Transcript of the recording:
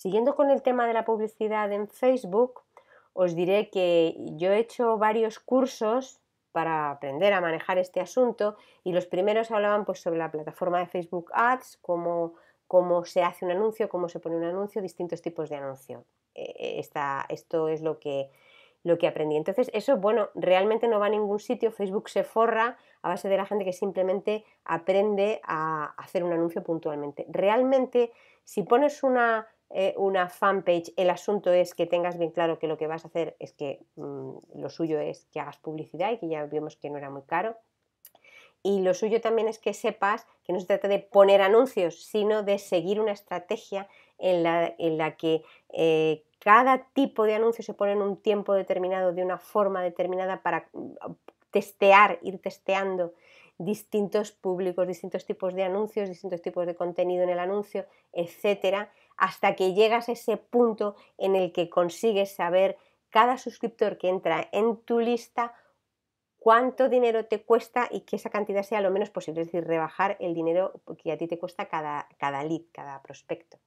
Siguiendo con el tema de la publicidad en Facebook, os diré que yo he hecho varios cursos para aprender a manejar este asunto y los primeros hablaban pues, sobre la plataforma de Facebook Ads, cómo, cómo se hace un anuncio, cómo se pone un anuncio, distintos tipos de anuncio. E, e, esto es lo que, lo que aprendí. Entonces, eso, bueno, realmente no va a ningún sitio, Facebook se forra a base de la gente que simplemente aprende a hacer un anuncio puntualmente. Realmente, si pones una eh, una fanpage, el asunto es que tengas bien claro que lo que vas a hacer es que mm, lo suyo es que hagas publicidad y que ya vimos que no era muy caro. Y lo suyo también es que sepas que no se trata de poner anuncios, sino de seguir una estrategia en la, que eh, cada tipo de anuncio se pone en un tiempo determinado, de una forma determinada para mm, testear, ir testeando distintos públicos, distintos tipos de anuncios, distintos tipos de contenido en el anuncio, etcétera, hasta que llegas a ese punto en el que consigues saber cada suscriptor que entra en tu lista cuánto dinero te cuesta y que esa cantidad sea lo menos posible, es decir, rebajar el dinero que a ti te cuesta cada, cada lead, cada prospecto.